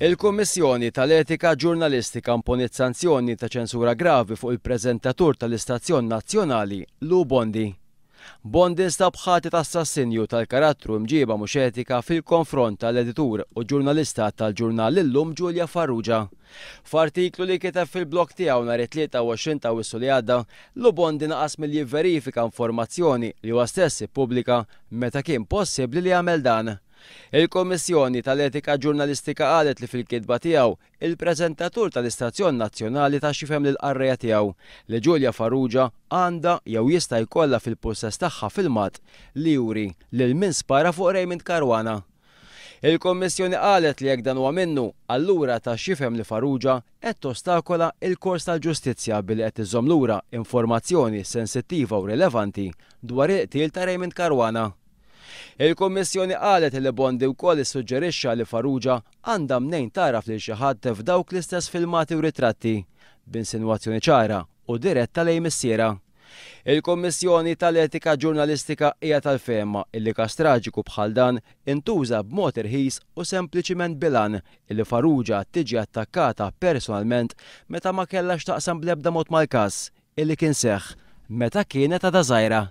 Il-Kummissjoni tal-Etika Ġurnalistika imponiet sanzjoni ta' ċensura gravi fuq il-preżentatur tal-Istazzjon Nazzjonali Lu Bondi. Bondi stabħati ta' sassinju tal-karattru mġiba mhux etika fil-konfront tal-editur u ġurnalista tal-ġurnal illum Ġulja Farrugia. F'artiklu li kiteb fil blok tiegħu nhar 23 ta' wissu li għadda, Lu Bondi naqas milli verifika informazzjoni li huwa stess ippubblika meta kien possibbli li jagħmel dan. Il-Komissjoni tal-Etika Ġurnalistika qalet li fil-kidba tiegħu il-preżentatur tal-Istazzjon Nazzjonali ta' xifem l arreja tiegħu li Ġulja Farrugia għanda jew jista' jkollha fil-possess tagħha fil-MAT li juri lil min spara fuq Raymond Karwana. il komissjoni qalet li jekk dan huwa minnu, allura ta' xifem li Farrugia qed tostakola il-kors tal-ġustizzja billi qed iżżomm lura informazzjoni sensittiva u rilevanti dwar il-qtil ta' Raymond Karwana. Il-Kommissjoni qalet li Bondi wkoll issuġġerixxa li Farrugia għandha mnejn taraf li xi ħadd f'dawk l-istess filmati u ritratti b'insinwazzjoni ċara u diretta lejn missiera. Il-Kommissjoni tal-Etika Ġurnalistika hija tal-femma illi kas traġiku bħal dan intuża b'mod irħis u sempliċiment bilan illi Farrugia tiġi attakkata personalment meta ma kellax taqsam bl-ebda mod mal-każ illi kien seħħ meta kienet għada zaħira.